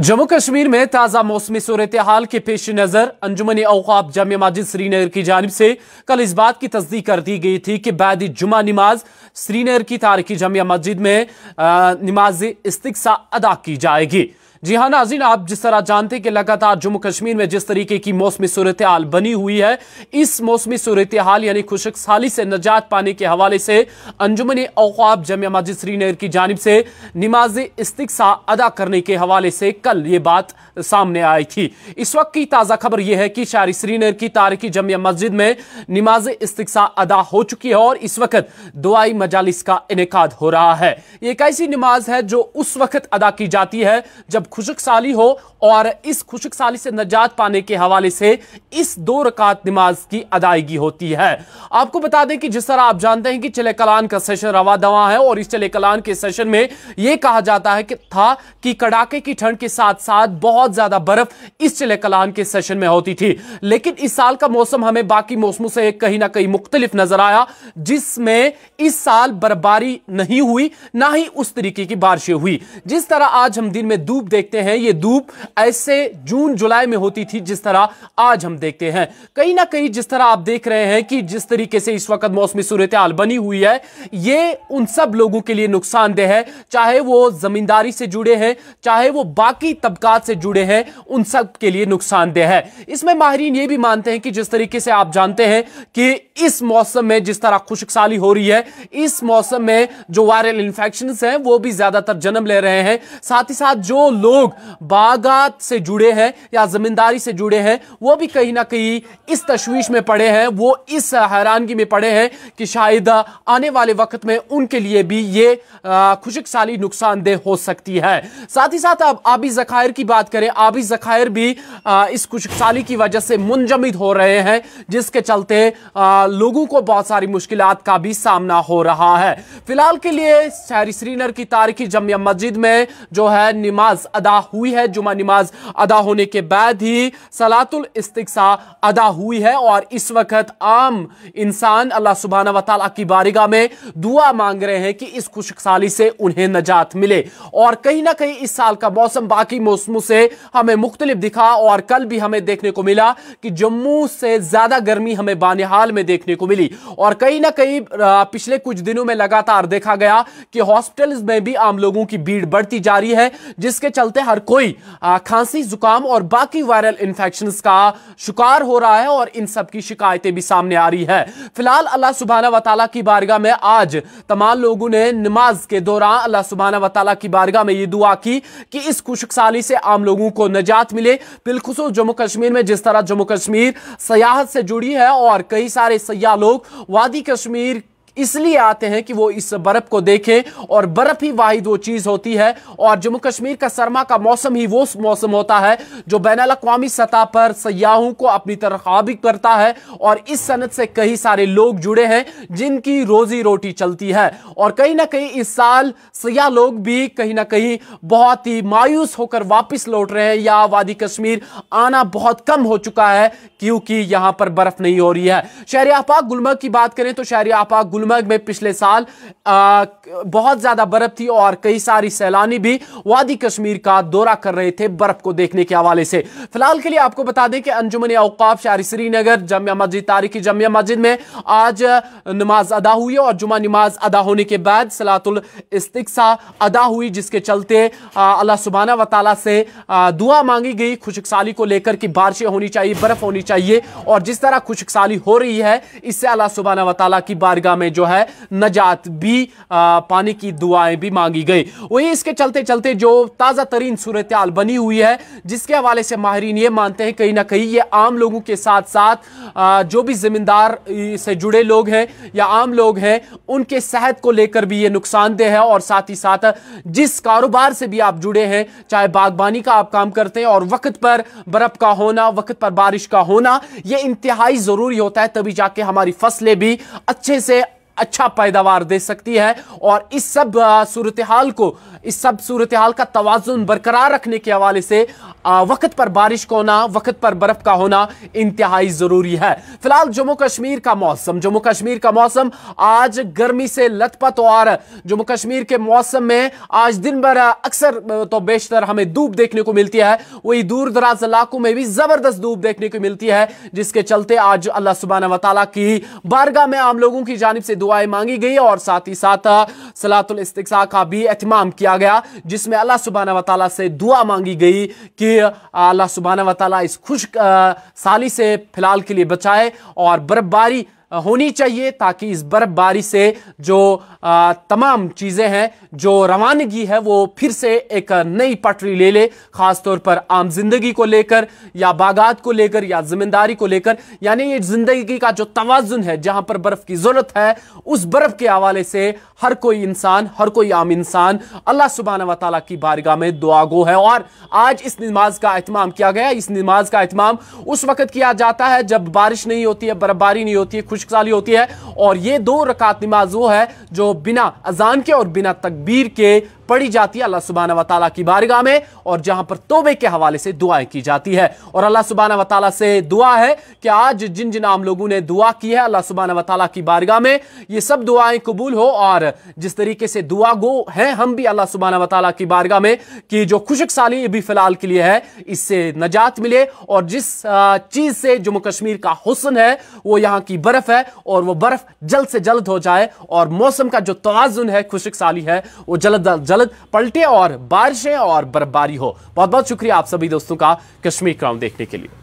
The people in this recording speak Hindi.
जम्मू कश्मीर में ताज़ा मौसमी सूरत हाल के पेश नज़र अंजुमन अवकाब जाम मस्जिद श्रीनगर की जानब से कल इस बात की तस्दीक कर दी गई थी कि बाद जुमा नमाज श्रीनगर की तारीखी जाम मस्जिद में नमाज इस्तिकसा अदा की जाएगी जी हाँ नाजीन आप जिस तरह जानते कि लगातार जम्मू कश्मीर में जिस तरीके की मौसमी सूरत हाल बनी हुई है इस मौसमी सूरत हाल यानी खुशक साली से नजात पाने के हवाले से अंजुमन अवकाब जमिया मस्जिद श्रीनगर की जानब से नमाज इस्तिक्सा अदा करने के हवाले से कल ये बात सामने आई थी इस वक्त की ताज़ा खबर यह है कि शारी श्रीनगर की तारीखी जमिया मस्जिद में नमाज इस्तिक्सा अदा हो चुकी है और इस वक्त दुआई मजालिस का इनका हो रहा है ये एक ऐसी नमाज है जो उस वक्त अदा की जाती है जब खुशक साली हो और इस खुशक साली से नजात पाने के हवाले से इस दो रकात नमाज की अदायगी होती है आपको बता दें कि जिस तरह आप जानते हैं कि चले कलान का सेशन रवा दवा है और इस चले कलान के सेशन में यह कहा जाता है कि था कि कड़ाके की ठंड के साथ साथ बहुत ज्यादा बर्फ इस चले कलान के सेशन में होती थी लेकिन इस साल का मौसम हमें बाकी मौसमों से कहीं ना कहीं मुख्तलिफ नजर आया जिसमें इस साल बर्फबारी नहीं हुई ना ही उस तरीके की बारिशें हुई जिस तरह आज हम दिन में धूप देखते हैं ये धूप ऐसे जून जुलाई में होती थी जिस तरह आज हम देखते हैं कहीं ना कहीं जिस तरह आप देख रहे हैं कि जिस तरीके से इस वक्त मौसमी सूरत हाल बनी हुई है ये उन सब लोगों के लिए नुकसानदेह है चाहे वो जमींदारी से जुड़े हैं चाहे वो बाकी तबकात से जुड़े हैं उन सब के लिए नुकसानदेह है इसमें माहरीन ये भी मानते हैं कि जिस तरीके से आप जानते हैं कि इस मौसम में जिस तरह खुशकसाली हो रही है इस मौसम में जो वायरल इंफेक्शन हैं वो भी ज्यादातर जन्म ले रहे हैं साथ ही साथ जो लोग बागात से जुड़े हैं या ज़मींदारी से जुड़े हैं वो भी कहीं ना कहीं इस तशवीश में पड़े हैं वो इस हैरानगी में पड़े हैं कि शायद आने वाले वक्त में उनके लिए भी ये खुशक साली नुकसानदेह हो सकती है साथ ही साथ अब आबी ज़खायर की बात करें आबी ज़खायर भी आ, इस खुशक साली की वजह से मुंजमद हो रहे हैं जिसके चलते आ, लोगों को बहुत सारी मुश्किल का भी सामना हो रहा है फिलहाल के लिए शहरी श्रीनगर की तारीखी जमिया मस्जिद में जो है नमाज अदा हुई है जुमा नमाज अदा होने के बाद ही सलातुल इस्तिकसा अदा हुई है और इस वक्त आम इंसान अल्लाह सुबहाना वाली की बारिगा में दुआ मांग रहे हैं कि इस खुशखसाली से उन्हें नजात मिले और कहीं ना कहीं इस साल का मौसम बाकी मौसमों से हमें मुख्तलिफ दिखा और कल भी हमें देखने को मिला कि जम्मू से ज्यादा गर्मी हमें बानिहाल में देखने को मिली और कहीं ना कहीं पिछले कुछ दिनों में लगातार देखा गया कि हॉस्पिटल में भी आम लोगों की भीड़ बढ़ती जा रही है जिसके चलते चलते हर कोई खांसी जुकाम और बाकी वायरल इन्फेक्शन का शिकार हो रहा है और इन सब की शिकायतें भी सामने आ रही है फिलहाल अल्लाह सुबहाना वाली की बारगाह में आज तमाम लोगों ने नमाज के दौरान अल्लाह सुबहाना वाली की बारगाह में ये दुआ की कि इस खुशक साली से आम लोगों को नजात मिले बिलखसूस जम्मू कश्मीर में जिस तरह जम्मू कश्मीर सयाहत से जुड़ी है और कई सारे सयाह लोग वादी कश्मीर इसलिए आते हैं कि वो इस बर्फ को देखें और बर्फ ही वाहिद वो चीज होती है और जम्मू कश्मीर का सरमा का मौसम ही वो मौसम होता है जो बैन अवी सतह पर सयाहों को अपनी तरफ काबिक करता है और इस सनत से कई सारे लोग जुड़े हैं जिनकी रोजी रोटी चलती है और कहीं ना कहीं इस साल सयाह लोग भी कहीं ना कहीं बहुत ही मायूस होकर वापिस लौट रहे हैं या वादी कश्मीर आना बहुत कम हो चुका है क्योंकि यहां पर बर्फ नहीं हो रही है शहर आपाक गुलमर्ग की बात करें तो शहर आपाक गुल गुलमर्ग में पिछले साल आ, बहुत ज़्यादा बर्फ थी और कई सारी सैलानी भी वादी कश्मीर का दौरा कर रहे थे बर्फ को देखने के हवाले से फिलहाल के लिए आपको बता दें कि अंजुमन अवकाफ शारी श्रीनगर जमिया मस्जिद तारीखी जमिया मस्जिद में आज नमाज अदा हुई और जुमा नमाज अदा होने के बाद सलातुल इस्तिकसा अदा हुई जिसके चलते अल्लाह सुबहाना व से दुआ मांगी गई खुशकसाली को लेकर कि बारिशें होनी चाहिए बर्फ होनी चाहिए और जिस तरह खुशकसाली हो रही है इससे अल्लाह सुबहाना व की बारगाह में जो है नजात भी आ, की दुआएं भी मांगी गई वही इसके चलते चलते जो ताज़ा तरीन सूरत बनी हुई है जिसके हवाले से माहरीन ये मानते हैं कहीं ना कहीं ये आम लोगों के साथ साथ आ, जो भी ज़मींदार से जुड़े लोग हैं या आम लोग हैं उनके सेहत को लेकर भी ये नुकसानदेह है और साथ ही साथ जिस कारोबार से भी आप जुड़े हैं चाहे बागबानी का आप काम करते हैं और वक्त पर बर्फ़ का होना वक्त पर बारिश का होना यह इंतहाई ज़रूरी होता है तभी जाके हमारी फसलें भी अच्छे से अच्छा पैदावार दे सकती है और इस सब सूरत हाल को इस सब सूरत हाल का तोज़ुन बरकरार रखने के हवाले से वक्त पर बारिश का होना वक्त पर बर्फ का होना इंतहाई जरूरी है फिलहाल जम्मू कश्मीर का मौसम जम्मू कश्मीर का मौसम आज गर्मी से लथपथ और जम्मू कश्मीर के मौसम में आज दिन भर अक्सर तो बेशतर हमें धूप देखने को मिलती है वही दूर दराज इलाकों में भी जबरदस्त धूप देखने को मिलती है जिसके चलते आज अल्लाह सुबहाना वाली की बारगाह में आम लोगों की जानब से दुआएं मांगी गई और साथ ही साथ सलातुल इस्तिक्सा का भी अहतमाम किया गया जिसमें अल्लाह सुबहाना वाली से दुआ मांगी गई कि अल्लाह सुबहाना वाली इस खुश साली से फिलहाल के लिए बचाए और बर्फबारी होनी चाहिए ताकि इस बर्फबारी से जो तमाम चीज़ें हैं जो रवानगी है वो फिर से एक नई पटरी ले ले ख़ास तौर पर आम जिंदगी को लेकर या बागात को लेकर या ज़िम्मेदारी को लेकर यानी ये ज़िंदगी का जो तोज़ुन है जहाँ पर बर्फ़ की ज़रूरत है उस बर्फ़ के हवाले से हर कोई इंसान हर कोई आम इंसान अल्लाह सुबहान वाली की बारगाह में दुआगो है और आज इस नमाज का अहतमाम किया गया इस नमाज का अहतमाम उस वक्त किया जाता है जब बारिश नहीं होती है बर्फबारी नहीं होती है खुश मुश्क साली होती है और ये दो रकात नमाज वो है जो बिना अजान के और बिना तकबीर के पढ़ी जाती है अल्लाह सुबहाना वाली की बारगाह में और जहां पर तोबे के हवाले से दुआएं की जाती है और अल्लाह सुबहाना वाली से दुआ है कि आज जिन जिन आम लोगों ने दुआ की है अल्लाह सुबहाना वाली की बारगाह में ये सब दुआएं कबूल हो और जिस तरीके से दुआ गो है हम भी अल्लाह सुबहाना वाली की बारगाह में कि जो खुशक साली भी फिलहाल के लिए है इससे नजात मिले और जिस चीज़ से जम्मू कश्मीर का हुसन है वो यहाँ की बर्फ़ है और वह बर्फ़ जल्द से जल्द हो जाए और मौसम का जो तोज़ुन है खुशक साली है वो जल्द जल्द जल्द पलटे और बारिशें और बर्फबारी हो बहुत बहुत शुक्रिया आप सभी दोस्तों का कश्मीर क्राउन देखने के लिए